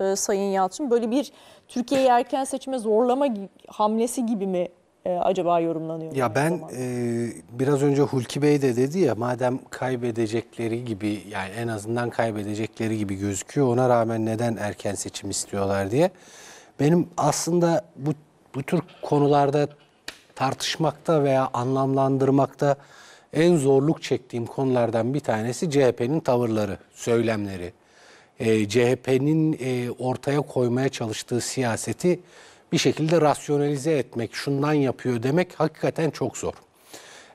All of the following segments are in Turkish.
e, Sayın Yalçın? Böyle bir Türkiye'yi erken seçime zorlama hamlesi gibi mi e, acaba yorumlanıyor? Ya ben e, biraz önce Hulki Bey de dedi ya madem kaybedecekleri gibi yani en azından kaybedecekleri gibi gözüküyor ona rağmen neden erken seçim istiyorlar diye. Benim aslında bu, bu tür konularda tartışmakta veya anlamlandırmakta en zorluk çektiğim konulardan bir tanesi CHP'nin tavırları, söylemleri e, CHP'nin e, ortaya koymaya çalıştığı siyaseti bir şekilde rasyonalize etmek, şundan yapıyor demek hakikaten çok zor.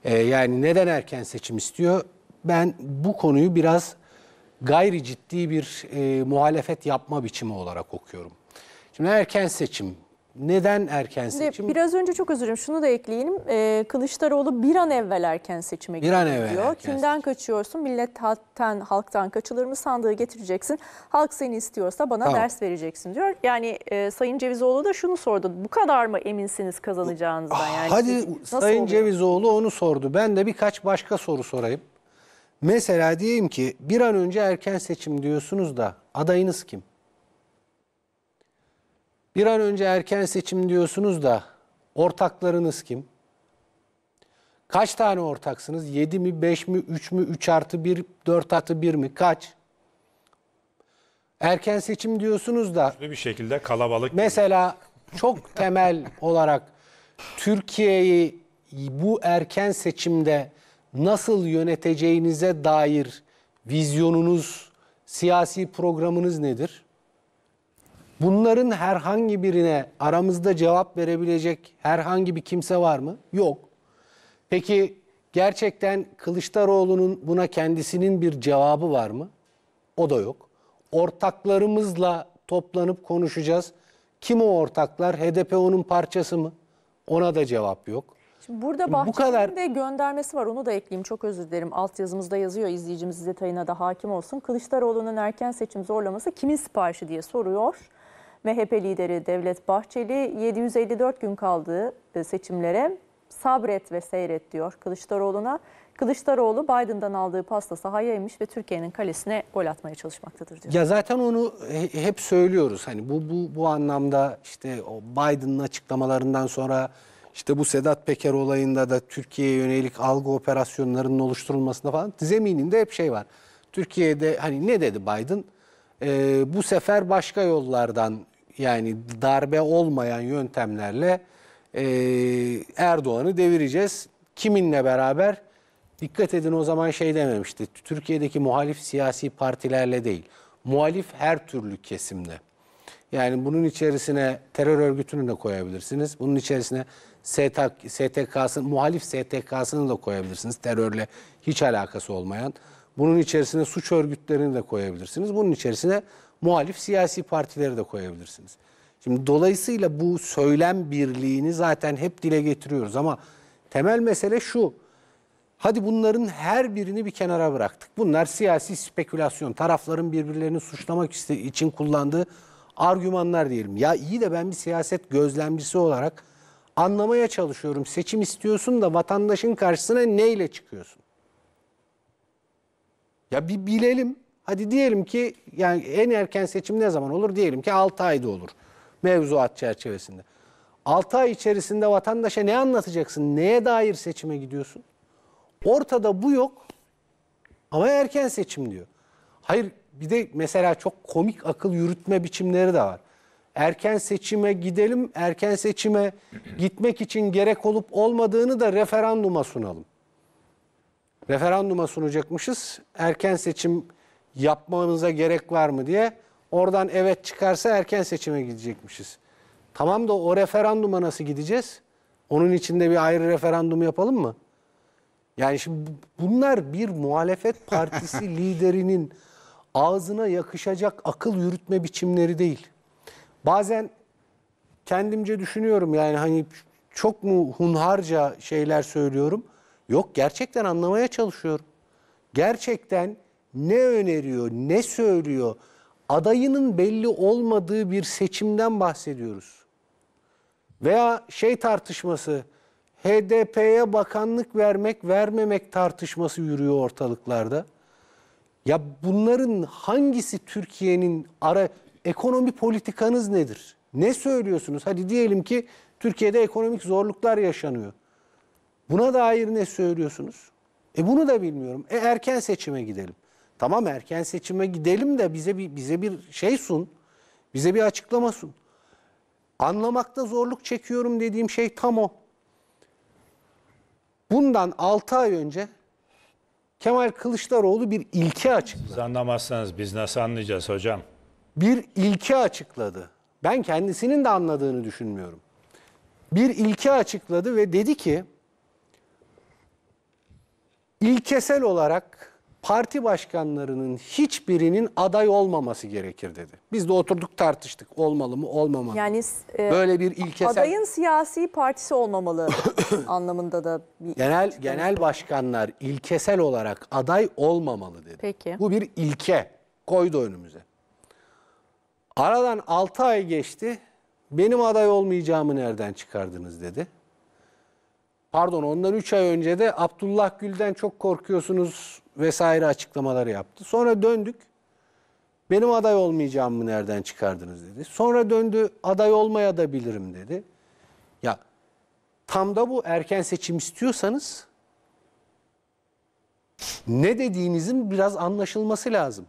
E, yani neden erken seçim istiyor? Ben bu konuyu biraz gayri ciddi bir e, muhalefet yapma biçimi olarak okuyorum. Şimdi erken seçim neden erken Şimdi seçim? Biraz önce çok özür dilerim şunu da ekleyelim. Ee, Kılıçdaroğlu bir an evvel erken seçime bir an evvel diyor. Kimden seçim. kaçıyorsun? Milletten, halktan kaçılır mı sandığı getireceksin. Halk seni istiyorsa bana tamam. ders vereceksin diyor. Yani e, Sayın Cevizoğlu da şunu sordu. Bu kadar mı eminsiniz kazanacağınızdan? Ah, yani Hadi Sayın oluyor? Cevizoğlu onu sordu. Ben de birkaç başka soru sorayım. Mesela diyeyim ki bir an önce erken seçim diyorsunuz da adayınız kim? Bir an önce erken seçim diyorsunuz da ortaklarınız kim? Kaç tane ortaksınız? 7 mi, 5 mi, 3 mü, 3 artı 1, 4 artı 1 mi? Kaç? Erken seçim diyorsunuz da... Bir şekilde kalabalık... Mesela gibi. çok temel olarak Türkiye'yi bu erken seçimde nasıl yöneteceğinize dair vizyonunuz, siyasi programınız nedir? Bunların herhangi birine aramızda cevap verebilecek herhangi bir kimse var mı? Yok. Peki gerçekten Kılıçdaroğlu'nun buna kendisinin bir cevabı var mı? O da yok. Ortaklarımızla toplanıp konuşacağız. Kim o ortaklar? HDP onun parçası mı? Ona da cevap yok. Şimdi burada bu kadar... de göndermesi var. Onu da ekleyeyim. Çok özür dilerim. Alt yazımızda yazıyor. İzleyicimiz detayına da hakim olsun. Kılıçdaroğlu'nun erken seçim zorlaması kimin siparişi diye soruyor. MHP lideri Devlet Bahçeli 754 gün kaldığı e, seçimlere sabret ve seyret diyor Kılıçdaroğlu'na. Kılıçdaroğlu Biden'dan aldığı pasta sahayaymış ve Türkiye'nin kalesine gol atmaya çalışmaktadır diyor. Ya zaten onu hep söylüyoruz. Hani bu bu bu anlamda işte o Biden'ın açıklamalarından sonra işte bu Sedat Peker olayında da Türkiye'ye yönelik algı operasyonlarının oluşturulmasında falan zemininde hep şey var. Türkiye'de hani ne dedi Biden? Ee, bu sefer başka yollardan yani darbe olmayan yöntemlerle e, Erdoğan'ı devireceğiz. Kiminle beraber? Dikkat edin o zaman şey dememişti. Türkiye'deki muhalif siyasi partilerle değil. Muhalif her türlü kesimle. Yani bunun içerisine terör örgütünü de koyabilirsiniz. Bunun içerisine STK'sını, muhalif STK'sını da koyabilirsiniz. Terörle hiç alakası olmayan. Bunun içerisine suç örgütlerini de koyabilirsiniz. Bunun içerisine muhalif siyasi partileri de koyabilirsiniz. Şimdi dolayısıyla bu söylem birliğini zaten hep dile getiriyoruz ama temel mesele şu. Hadi bunların her birini bir kenara bıraktık. Bunlar siyasi spekülasyon, tarafların birbirlerini suçlamak için kullandığı argümanlar diyelim. Ya iyi de ben bir siyaset gözlemcisi olarak anlamaya çalışıyorum. Seçim istiyorsun da vatandaşın karşısına neyle çıkıyorsun? Ya bir bilelim. Hadi diyelim ki yani en erken seçim ne zaman olur? Diyelim ki 6 ayda olur mevzuat çerçevesinde. 6 ay içerisinde vatandaşa ne anlatacaksın? Neye dair seçime gidiyorsun? Ortada bu yok ama erken seçim diyor. Hayır bir de mesela çok komik akıl yürütme biçimleri de var. Erken seçime gidelim, erken seçime gitmek için gerek olup olmadığını da referanduma sunalım. Referanduma sunacakmışız. Erken seçim yapmamıza gerek var mı diye oradan evet çıkarsa erken seçime gidecekmişiz. Tamam da o referanduma nasıl gideceğiz? Onun içinde bir ayrı referandum yapalım mı? Yani şimdi bunlar bir muhalefet partisi liderinin ağzına yakışacak akıl yürütme biçimleri değil. Bazen kendimce düşünüyorum yani hani çok mu hunharca şeyler söylüyorum? Yok gerçekten anlamaya çalışıyorum. Gerçekten ne öneriyor, ne söylüyor? Adayının belli olmadığı bir seçimden bahsediyoruz. Veya şey tartışması, HDP'ye bakanlık vermek, vermemek tartışması yürüyor ortalıklarda. Ya bunların hangisi Türkiye'nin ara ekonomi politikanız nedir? Ne söylüyorsunuz? Hadi diyelim ki Türkiye'de ekonomik zorluklar yaşanıyor. Buna dair ne söylüyorsunuz? E bunu da bilmiyorum. E erken seçime gidelim. Tamam erken seçime gidelim de bize bir bize bir şey sun. Bize bir açıklama sun. Anlamakta zorluk çekiyorum dediğim şey tam o. Bundan 6 ay önce Kemal Kılıçdaroğlu bir ilke açıkladı. Siz anlamazsanız biz nasıl anlayacağız hocam? Bir ilke açıkladı. Ben kendisinin de anladığını düşünmüyorum. Bir ilke açıkladı ve dedi ki ilkesel olarak parti başkanlarının hiçbirinin aday olmaması gerekir dedi. Biz de oturduk tartıştık olmalı mı olmamalı mı? Yani e, böyle bir ilkesel adayın siyasi partisi olmamalı anlamında da bir genel çıkıyor. genel başkanlar ilkesel olarak aday olmamalı dedi. Peki. Bu bir ilke koydu önümüze. Aradan 6 ay geçti. Benim aday olmayacağımı nereden çıkardınız dedi pardon ondan 3 ay önce de Abdullah Gül'den çok korkuyorsunuz vesaire açıklamaları yaptı. Sonra döndük. Benim aday olmayacağımı nereden çıkardınız dedi. Sonra döndü aday olmaya da bilirim dedi. Ya tam da bu erken seçim istiyorsanız ne dediğinizin biraz anlaşılması lazım.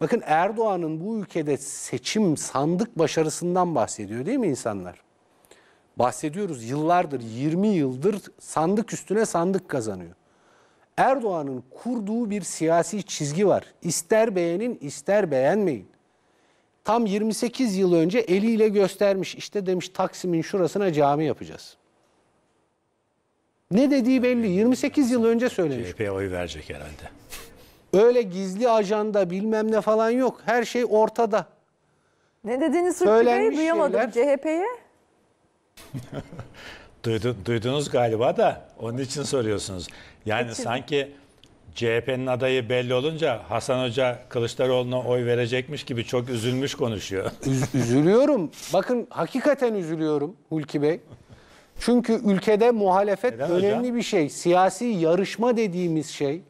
Bakın Erdoğan'ın bu ülkede seçim sandık başarısından bahsediyor değil mi insanlar? Bahsediyoruz yıllardır 20 yıldır sandık üstüne sandık kazanıyor. Erdoğan'ın kurduğu bir siyasi çizgi var. İster beğenin ister beğenmeyin. Tam 28 yıl önce eliyle göstermiş İşte demiş Taksim'in şurasına cami yapacağız. Ne dediği belli 28 yıl önce söylemiş. CHP'ye oy verecek herhalde. Öyle gizli ajanda bilmem ne falan yok. Her şey ortada. Ne dediğini Sürçü Bey Söylenmiş duyamadım CHP'ye. Duydu- duydunuz galiba da onun için soruyorsunuz. Yani Geçirdim. sanki CHP'nin adayı belli olunca Hasan Hoca Kılıçdaroğlu'na oy verecekmiş gibi çok üzülmüş konuşuyor. Üz- üzülüyorum. Bakın hakikaten üzülüyorum Hulki Bey. Çünkü ülkede muhalefet Neden önemli hocam? bir şey. Siyasi yarışma dediğimiz şey.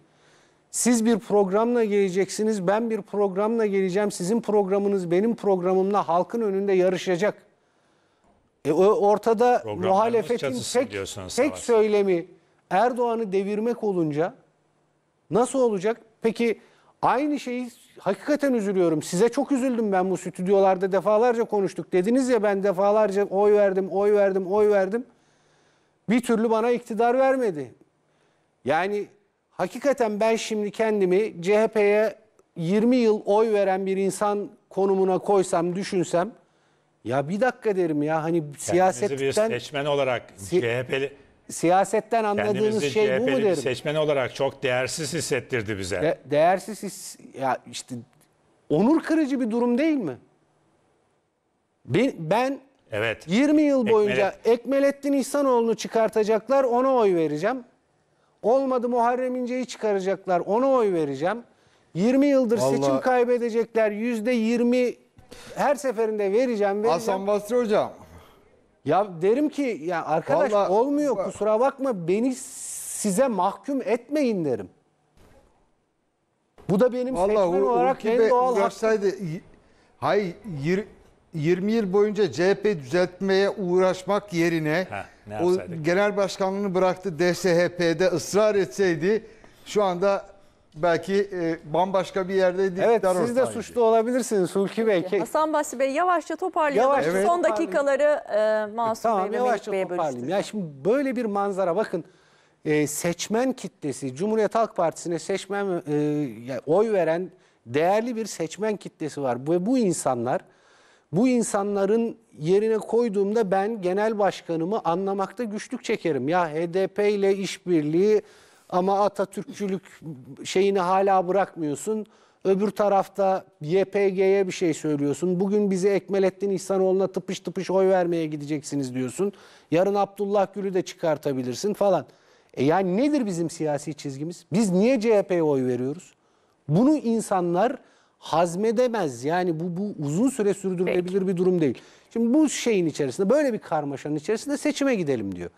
Siz bir programla geleceksiniz, ben bir programla geleceğim. Sizin programınız benim programımla halkın önünde yarışacak. E, ortada muhalefetin tek, tek savaş. söylemi Erdoğan'ı devirmek olunca nasıl olacak? Peki aynı şeyi hakikaten üzülüyorum. Size çok üzüldüm ben bu stüdyolarda defalarca konuştuk. Dediniz ya ben defalarca oy verdim, oy verdim, oy verdim. Bir türlü bana iktidar vermedi. Yani hakikaten ben şimdi kendimi CHP'ye 20 yıl oy veren bir insan konumuna koysam, düşünsem ya bir dakika derim ya hani siyasetten... Kendinizi bir seçmen olarak si siyasetten anladığınız Kendimizi şey CHP'li bu mu derim? seçmen olarak çok değersiz hissettirdi bize. De- değersiz his, ya işte onur kırıcı bir durum değil mi? Ben, ben evet. 20 yıl boyunca Ekmelet. Ekmelettin İhsanoğlu'nu çıkartacaklar ona oy vereceğim. Olmadı Muharrem İnce'yi çıkaracaklar ona oy vereceğim. 20 yıldır Vallahi... seçim kaybedecekler %20 her seferinde vereceğim vereceğim. Hasan Basri Hocam ya derim ki ya arkadaş Vallahi- olmuyor kusura bakma beni size mahkum etmeyin derim. Bu da benim Vallahi seçmen olarak en doğal hakkım. uğraşsaydı y- hay 20 yıl boyunca CHP düzeltmeye uğraşmak yerine Ha, o genel başkanlığını bıraktı DSHP'de ısrar etseydi şu anda belki e, bambaşka bir yerde yerdeydi. Evet iktidar siz de suçlu olabilirsiniz Hulki Bey. Ki... Hasan Basri Bey yavaşça toparlayalım. Yavaş, evet. Son dakikaları e, Masum tamam, Bey ve Melih Bey'e bölüştürün. Ya şimdi böyle bir manzara bakın e, seçmen kitlesi Cumhuriyet Halk Partisi'ne seçmen e, oy veren değerli bir seçmen kitlesi var. Ve bu insanlar bu insanların yerine koyduğumda ben genel başkanımı anlamakta güçlük çekerim. Ya HDP ile işbirliği ama Atatürkçülük şeyini hala bırakmıyorsun. Öbür tarafta YPG'ye bir şey söylüyorsun. Bugün bizi Ekmelettin İhsanoğlu'na tıpış tıpış oy vermeye gideceksiniz diyorsun. Yarın Abdullah Gül'ü de çıkartabilirsin falan. E yani nedir bizim siyasi çizgimiz? Biz niye CHP'ye oy veriyoruz? Bunu insanlar hazmedemez. Yani bu, bu uzun süre sürdürülebilir Peki. bir durum değil. Şimdi bu şeyin içerisinde böyle bir karmaşanın içerisinde seçime gidelim diyor.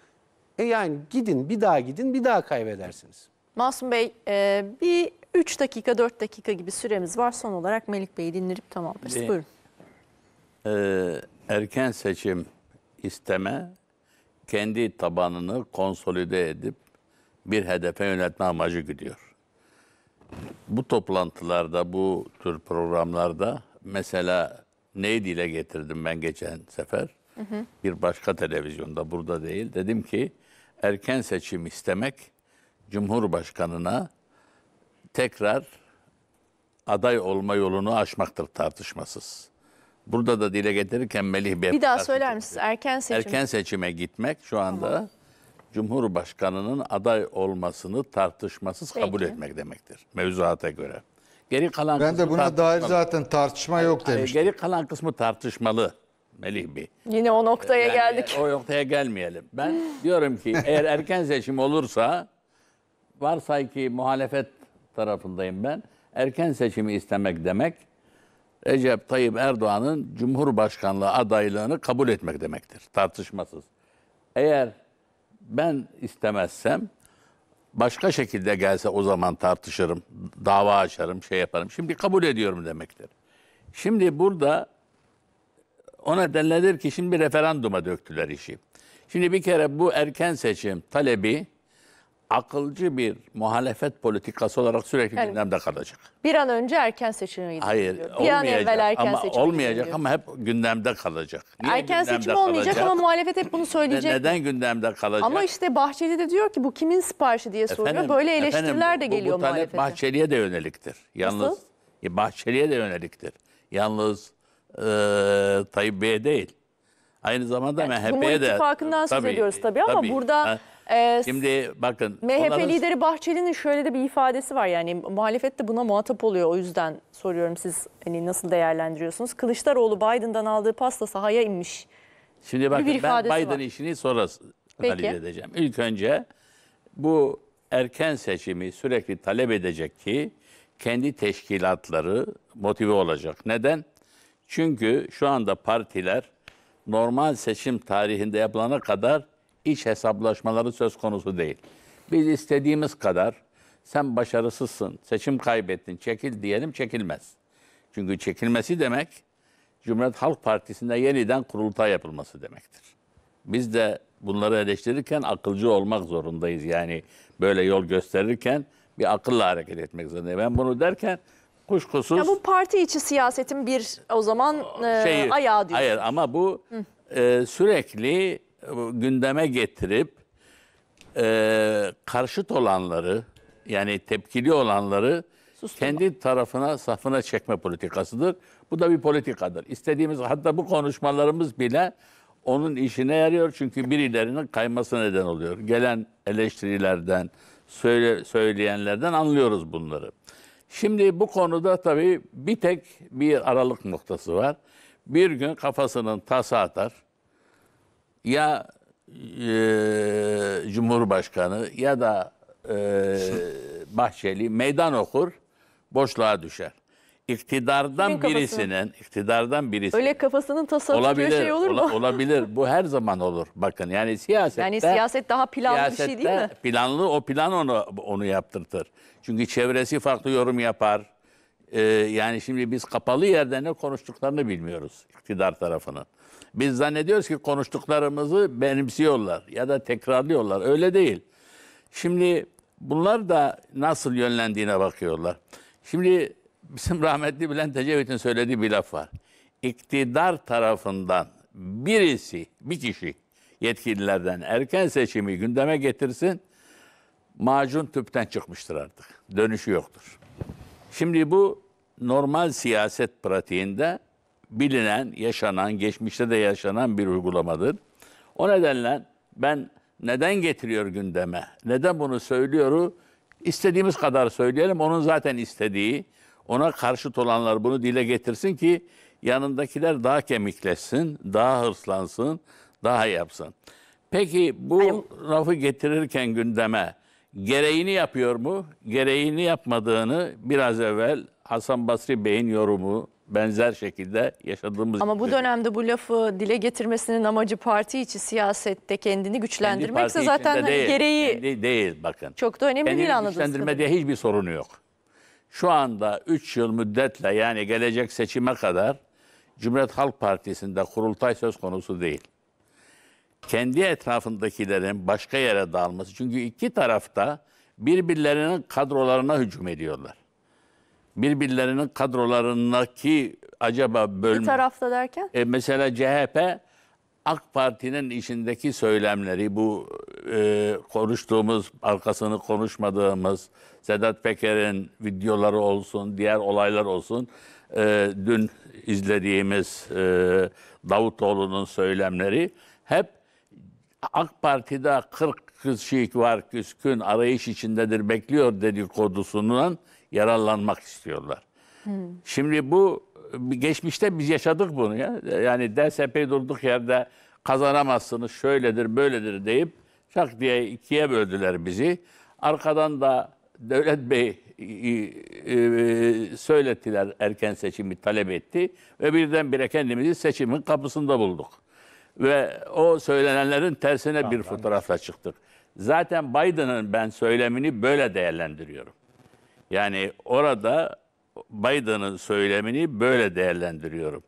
E yani gidin bir daha gidin bir daha kaybedersiniz. Masum Bey e, bir 3 dakika 4 dakika gibi süremiz var. Son olarak Melik Bey'i dinlenip tamamlarız. Bir, Buyurun. E, erken seçim isteme kendi tabanını konsolide edip bir hedefe yönetme amacı gidiyor. Bu toplantılarda, bu tür programlarda mesela neyi dile getirdim ben geçen sefer? Hı hı. Bir başka televizyonda burada değil. Dedim ki erken seçim istemek Cumhurbaşkanına tekrar aday olma yolunu açmaktır tartışmasız. Burada da dile getirirken Melih Bey... Bir daha söyler misiniz? Şey. Erken seçim. Erken seçime gitmek şu anda tamam. Cumhurbaşkanının aday olmasını tartışmasız Peki. kabul etmek demektir. Mevzuata göre. Geri kalan Ben de buna dair zaten tartışma yok demiştim. Geri kalan kısmı tartışmalı. Melih Bey. Yine o noktaya yani geldik. O noktaya gelmeyelim. Ben diyorum ki eğer erken seçim olursa varsay ki muhalefet tarafındayım ben. Erken seçimi istemek demek Recep Tayyip Erdoğan'ın Cumhurbaşkanlığı adaylığını kabul etmek demektir tartışmasız. Eğer ben istemezsem başka şekilde gelse o zaman tartışırım, dava açarım, şey yaparım. Şimdi kabul ediyorum demektir. Şimdi burada o nedenledir ki şimdi bir referanduma döktüler işi. Şimdi bir kere bu erken seçim talebi akılcı bir muhalefet politikası olarak sürekli yani, gündemde kalacak. Bir an önce erken seçimi Hayır, diyor. Bir an evvel erken ama olmayacak ama hep gündemde kalacak. Niye erken gündemde seçim kalacak? olmayacak ama muhalefet hep bunu söyleyecek. Neden gündemde kalacak? Ama işte Bahçeli de diyor ki bu kimin siparişi diye soruyor. Efendim, Böyle eleştiriler efendim, de geliyor bu, bu talep muhalefete. Bahçeli'ye de yöneliktir. Yalnız Nasıl? Bahçeli'ye de yöneliktir. Yalnız e, Tayyip Bey'e değil. Aynı zamanda yani MHP'ye de. ittifakından tabii, söz ediyoruz tabii ama tabii. burada... Ha. E, şimdi bakın. MHP onların... lideri Bahçeli'nin şöyle de bir ifadesi var yani muhalefet de buna muhatap oluyor o yüzden soruyorum siz hani nasıl değerlendiriyorsunuz? Kılıçdaroğlu Biden'dan aldığı pasta sahaya inmiş. Şimdi bakın bir ben Biden var. işini sonra analiz edeceğim. İlk önce bu erken seçimi sürekli talep edecek ki kendi teşkilatları motive olacak. Neden? Çünkü şu anda partiler normal seçim tarihinde yapılana kadar iç hesaplaşmaları söz konusu değil. Biz istediğimiz kadar sen başarısızsın, seçim kaybettin, çekil diyelim çekilmez. Çünkü çekilmesi demek Cumhuriyet Halk Partisi'nde yeniden kurultay yapılması demektir. Biz de bunları eleştirirken akılcı olmak zorundayız. Yani böyle yol gösterirken bir akılla hareket etmek zorundayız. Ben bunu derken kuşkusuz. Ya bu parti içi siyasetin bir o zaman e, şey, ayağı diyor. Hayır ama bu e, sürekli e, gündeme getirip e, karşıt olanları yani tepkili olanları Susturma. kendi tarafına safına çekme politikasıdır. Bu da bir politikadır. İstediğimiz hatta bu konuşmalarımız bile onun işine yarıyor çünkü birilerinin kayması neden oluyor. Gelen eleştirilerden, söyle, söyleyenlerden anlıyoruz bunları. Şimdi bu konuda tabii bir tek bir aralık noktası var. Bir gün kafasının tası atar. Ya e, Cumhurbaşkanı ya da e, Bahçeli meydan okur, boşluğa düşer iktidardan birisinin iktidardan birisi Öyle kafasının tasarrufu olabilir, şey olur mu? olabilir. Bu her zaman olur. Bakın yani siyaset. Yani siyaset daha planlı bir şey değil mi? Planlı o plan onu onu yaptırtır. Çünkü çevresi farklı yorum yapar. Ee, yani şimdi biz kapalı yerde ne konuştuklarını bilmiyoruz iktidar tarafının. Biz zannediyoruz ki konuştuklarımızı benimsiyorlar ya da tekrarlıyorlar. Öyle değil. Şimdi bunlar da nasıl yönlendiğine bakıyorlar. Şimdi bizim rahmetli Bülent Ecevit'in söylediği bir laf var. İktidar tarafından birisi, bir kişi yetkililerden erken seçimi gündeme getirsin, macun tüpten çıkmıştır artık. Dönüşü yoktur. Şimdi bu normal siyaset pratiğinde bilinen, yaşanan, geçmişte de yaşanan bir uygulamadır. O nedenle ben neden getiriyor gündeme, neden bunu söylüyoru istediğimiz kadar söyleyelim. Onun zaten istediği, ona karşıt olanlar bunu dile getirsin ki yanındakiler daha kemikleşsin, daha hırslansın, daha yapsın. Peki bu Hayır. lafı getirirken gündeme gereğini yapıyor mu? Gereğini yapmadığını biraz evvel Hasan Basri Bey'in yorumu benzer şekilde yaşadığımız Ama bu dönemde bu lafı dile getirmesinin amacı parti içi siyasette kendini güçlendirmekse Kendi zaten hani değil, gereği kendi değil bakın. Çok da önemli Kendini değil anladığınız güçlendirme diye hiçbir sorunu yok şu anda 3 yıl müddetle yani gelecek seçime kadar Cumhuriyet Halk Partisi'nde kurultay söz konusu değil. Kendi etrafındakilerin başka yere dağılması. Çünkü iki tarafta birbirlerinin kadrolarına hücum ediyorlar. Birbirlerinin kadrolarındaki acaba bölme... Bir tarafta derken? E, mesela CHP AK Parti'nin içindeki söylemleri, bu e, konuştuğumuz, arkasını konuşmadığımız Sedat Peker'in videoları olsun, diğer olaylar olsun, e, dün izlediğimiz e, Davutoğlu'nun söylemleri hep AK Parti'de 40 kişi var küskün arayış içindedir bekliyor dedikodusundan yararlanmak istiyorlar. Hmm. Şimdi bu geçmişte biz yaşadık bunu ya. Yani DSP'yi durduk yerde kazanamazsınız şöyledir böyledir deyip şak diye ikiye böldüler bizi. Arkadan da Devlet Bey e, söylettiler erken seçimi talep etti ve birdenbire kendimizi seçimin kapısında bulduk. Ve o söylenenlerin tersine tamam, bir fotoğrafla çıktık. Zaten Biden'ın ben söylemini böyle değerlendiriyorum. Yani orada Biden'ın söylemini böyle değerlendiriyorum.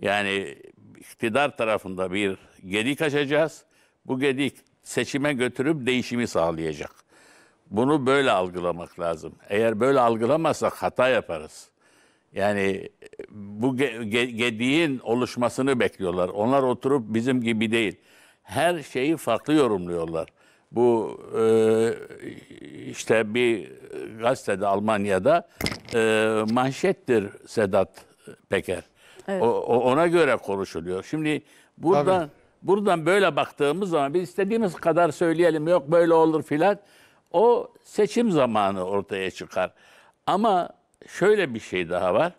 Yani iktidar tarafında bir gedik açacağız. Bu gedik seçime götürüp değişimi sağlayacak. Bunu böyle algılamak lazım. Eğer böyle algılamazsak hata yaparız. Yani bu ge- ge- gediğin oluşmasını bekliyorlar. Onlar oturup bizim gibi değil. Her şeyi farklı yorumluyorlar bu e, işte bir gazetede Almanya'da e, manşettir Sedat Peker. Evet. O, o, ona göre konuşuluyor. Şimdi buradan Tabii. buradan böyle baktığımız zaman biz istediğimiz kadar söyleyelim yok böyle olur filan o seçim zamanı ortaya çıkar. Ama şöyle bir şey daha var.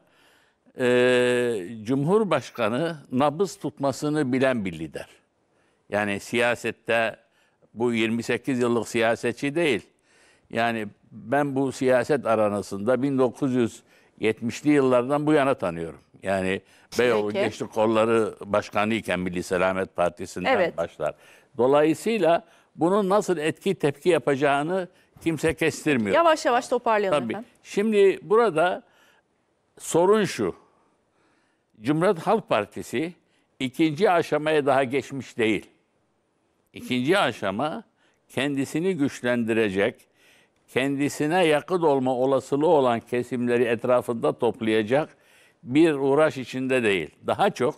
Ee, Cumhurbaşkanı nabız tutmasını bilen bir lider. Yani siyasette bu 28 yıllık siyasetçi değil. Yani ben bu siyaset aranasında 1970'li yıllardan bu yana tanıyorum. Yani Beyoğlu Peki. Gençlik Kolları Başkanı iken Milli Selamet Partisi'nden Evet. başlar. Dolayısıyla bunun nasıl etki tepki yapacağını kimse kestirmiyor. Yavaş yavaş toparlayalım Tabii. efendim. Şimdi burada sorun şu. Cumhuriyet Halk Partisi ikinci aşamaya daha geçmiş değil. İkinci aşama kendisini güçlendirecek, kendisine yakın olma olasılığı olan kesimleri etrafında toplayacak bir uğraş içinde değil. Daha çok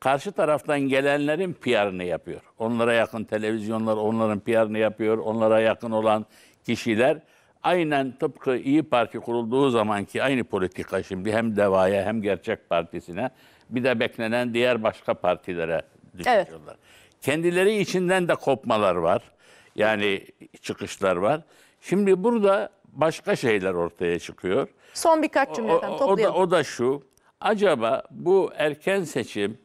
karşı taraftan gelenlerin PR'ını yapıyor. Onlara yakın televizyonlar onların PR'ını yapıyor. Onlara yakın olan kişiler aynen tıpkı İyi Parti kurulduğu zamanki aynı politika şimdi hem Deva'ya hem Gerçek Partisi'ne bir de beklenen diğer başka partilere düşüyorlar. Evet. Kendileri içinden de kopmalar var. Yani çıkışlar var. Şimdi burada başka şeyler ortaya çıkıyor. Son birkaç cümleden toplayalım. O, da, o da şu. Acaba bu erken seçim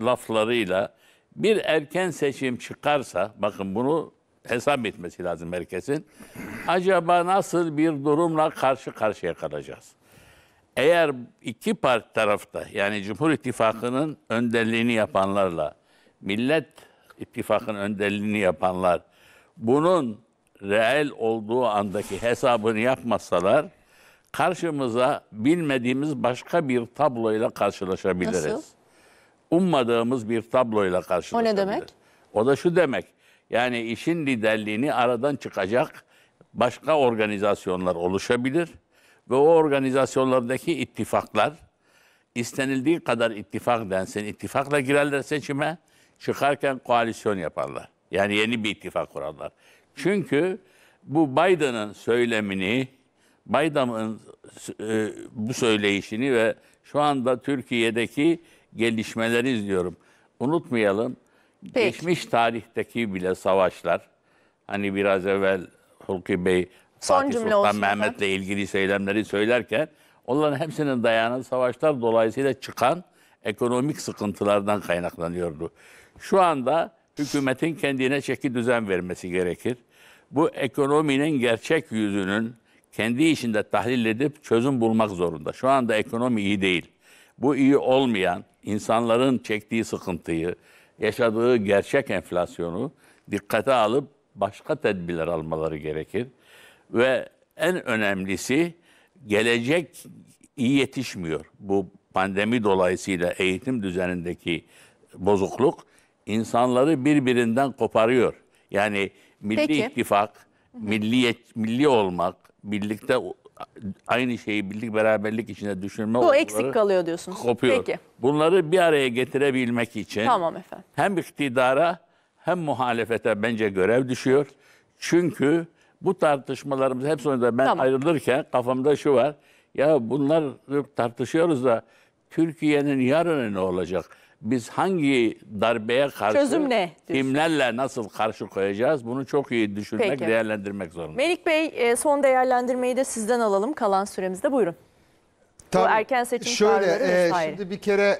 laflarıyla bir erken seçim çıkarsa, bakın bunu hesap etmesi lazım herkesin. Acaba nasıl bir durumla karşı karşıya kalacağız? Eğer iki parti tarafta yani Cumhur İttifakı'nın önderliğini yapanlarla Millet ittifakın önderliğini yapanlar bunun reel olduğu andaki hesabını yapmasalar karşımıza bilmediğimiz başka bir tabloyla karşılaşabiliriz. Nasıl? Ummadığımız bir tabloyla karşılaşabiliriz. O ne demek? O da şu demek. Yani işin liderliğini aradan çıkacak başka organizasyonlar oluşabilir ve o organizasyonlardaki ittifaklar istenildiği kadar ittifak densin, ittifakla girerler seçime çıkarken koalisyon yaparlar. Yani yeni bir ittifak kurarlar. Çünkü bu Biden'ın söylemini, Biden'ın e, bu söyleyişini ve şu anda Türkiye'deki gelişmeleri izliyorum. Unutmayalım, Peki. geçmiş tarihteki bile savaşlar, hani biraz evvel Hulki Bey, Son Fatih Sultan Mehmet'le ilgili söylemleri söylerken, onların hepsinin dayanan savaşlar dolayısıyla çıkan ekonomik sıkıntılardan kaynaklanıyordu. Şu anda hükümetin kendine şekil düzen vermesi gerekir. Bu ekonominin gerçek yüzünün kendi içinde tahlil edip çözüm bulmak zorunda. Şu anda ekonomi iyi değil. Bu iyi olmayan insanların çektiği sıkıntıyı, yaşadığı gerçek enflasyonu dikkate alıp başka tedbirler almaları gerekir. Ve en önemlisi gelecek iyi yetişmiyor. Bu pandemi dolayısıyla eğitim düzenindeki bozukluk insanları birbirinden koparıyor. Yani milli Peki. ittifak, milliyet, milli olmak, birlikte aynı şeyi birlik beraberlik içinde düşünme Bu eksik kalıyor diyorsunuz. Kopuyor. Peki. Bunları bir araya getirebilmek için tamam efendim. hem iktidara hem muhalefete bence görev düşüyor. Çünkü bu tartışmalarımız hep sonunda ben tamam. ayrılırken kafamda şu var. Ya bunlar tartışıyoruz da Türkiye'nin yarını ne olacak? Biz hangi darbeye karşı Çözüm ne kimlerle nasıl karşı koyacağız? Bunu çok iyi düşünmek, Peki. değerlendirmek zorundayız. Melik Bey e, son değerlendirmeyi de sizden alalım kalan süremizde. Buyurun. Tabii, Bu erken seçim şöyle, e, Şimdi bir kere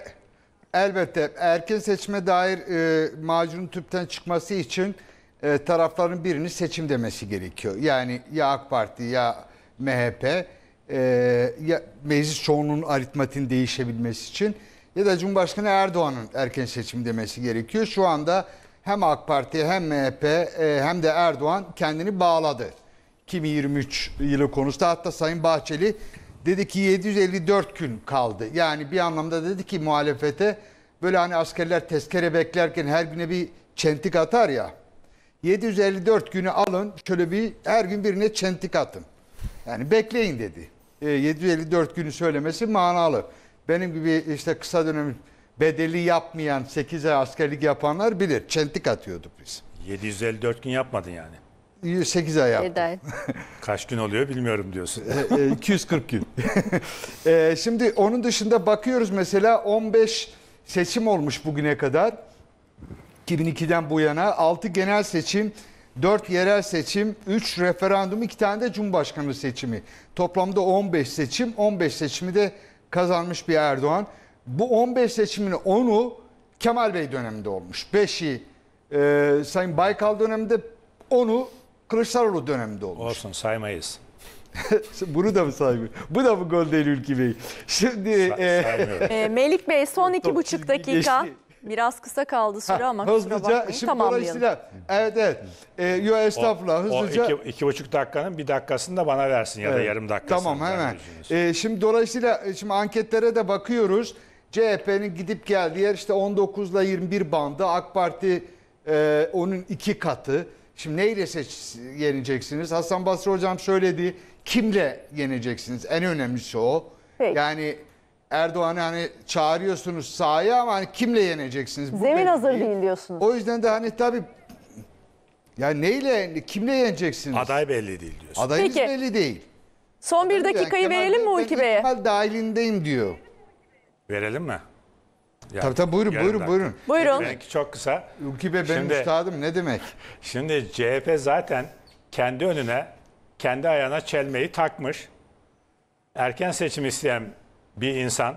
elbette erken seçime dair e, macunun tüpten çıkması için e, tarafların birini seçim demesi gerekiyor. Yani ya AK Parti ya MHP ee, ya meclis çoğunluğunun aritmatin değişebilmesi için ya da Cumhurbaşkanı Erdoğan'ın erken seçim demesi gerekiyor. Şu anda hem AK Parti hem MHP e, hem de Erdoğan kendini bağladı. Kimi 23 yılı konusunda hatta Sayın Bahçeli dedi ki 754 gün kaldı. Yani bir anlamda dedi ki muhalefete böyle hani askerler tezkere beklerken her güne bir çentik atar ya. 754 günü alın şöyle bir her gün birine çentik atın. Yani bekleyin dedi. 754 e, günü söylemesi manalı. Benim gibi işte kısa dönem bedeli yapmayan 8 ay askerlik yapanlar bilir. Çentik atıyorduk biz. 754 gün yapmadın yani. 8 ay yaptım. ay. Kaç gün oluyor bilmiyorum diyorsun. 240 e, e, gün. Şimdi onun dışında bakıyoruz mesela 15 seçim olmuş bugüne kadar. 2002'den bu yana 6 genel seçim 4 yerel seçim, 3 referandum, 2 tane de cumhurbaşkanı seçimi. Toplamda 15 seçim, 15 seçimi de kazanmış bir Erdoğan. Bu 15 seçimin 10'u Kemal Bey döneminde olmuş. 5'i e, Sayın Baykal döneminde, 10'u Kılıçdaroğlu döneminde olmuş. Olsun saymayız. Bunu da mı saymıyor? Bu da mı gol değil Ülkü Bey? Şimdi... Sa e, e, Melik Bey son iki buçuk dakika. Geçti. Biraz kısa kaldı süre ama hızlıca şimdi dolayısıyla evet evet e, yo estağfurullah hızlıca. O iki, iki buçuk dakikanın bir dakikasını da bana versin ya evet. da yarım dakikasını. Tamam hemen. E, şimdi dolayısıyla e, şimdi anketlere de bakıyoruz. CHP'nin gidip geldiği yer işte 19 ile 21 bandı. AK Parti e, onun iki katı. Şimdi neyle seç, yeneceksiniz? Hasan Basri hocam söyledi. Kimle yeneceksiniz? En önemlisi o. Peki. Yani Erdoğan'ı hani çağırıyorsunuz sahaya ama hani kimle yeneceksiniz? Zemin belli hazır değil diyorsunuz. O yüzden de hani tabii ya neyle kimle yeneceksiniz? Aday belli değil diyorsun. Adayınız Peki. belli değil. Son bir dakikayı Kemal verelim mi Bey, ben Hulki Bey'e? ihtimal dahilindeyim diyor. Verelim mi? Yani Tabii tabii buyurun buyurun buyurun. Buyurun. Benimki çok kısa. Ülkü Bey benim Şimdi- üstadım ne demek? Şimdi CHP zaten kendi önüne, kendi ayağına çelmeyi takmış. Erken seçim isteyen bir insan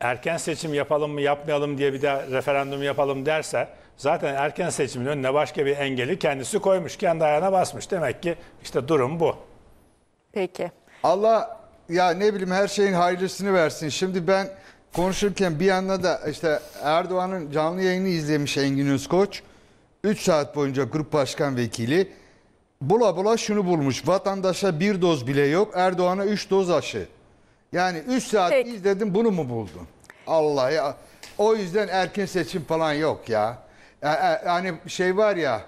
erken seçim yapalım mı yapmayalım diye bir de referandum yapalım derse zaten erken seçimin önüne başka bir engeli kendisi koymuş, kendi ayağına basmış. Demek ki işte durum bu. Peki. Allah ya ne bileyim her şeyin hayırlısını versin. Şimdi ben konuşurken bir yanda da işte Erdoğan'ın canlı yayını izlemiş Engin Özkoç. 3 saat boyunca grup başkan vekili bula bula şunu bulmuş. Vatandaşa bir doz bile yok. Erdoğan'a 3 doz aşı. Yani 3 saat Peki. izledin bunu mu buldun? Allah ya. O yüzden erken seçim falan yok ya. E, yani şey var ya.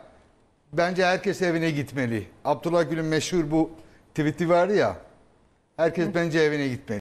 Bence herkes evine gitmeli. Abdullah Gül'ün meşhur bu tweet'i var ya. Herkes bence evine gitmeli.